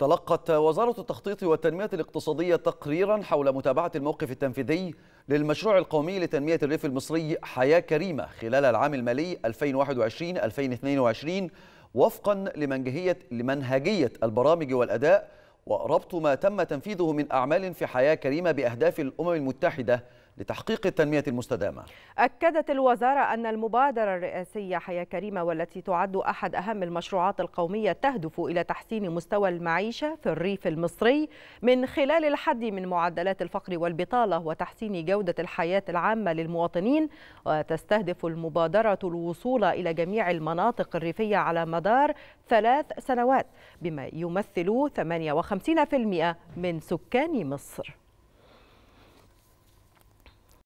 تلقت وزارة التخطيط والتنمية الاقتصادية تقريرا حول متابعة الموقف التنفيذي للمشروع القومي لتنمية الريف المصري حياة كريمة خلال العام المالي 2021-2022 وفقا لمنهجية, لمنهجية البرامج والأداء وربط ما تم تنفيذه من أعمال في حياة كريمة بأهداف الأمم المتحدة لتحقيق التنمية المستدامة أكدت الوزارة أن المبادرة الرئاسية حياة كريمة والتي تعد أحد أهم المشروعات القومية تهدف إلى تحسين مستوى المعيشة في الريف المصري من خلال الحد من معدلات الفقر والبطالة وتحسين جودة الحياة العامة للمواطنين وتستهدف المبادرة الوصول إلى جميع المناطق الريفية على مدار ثلاث سنوات بما يمثل 58% من سكان مصر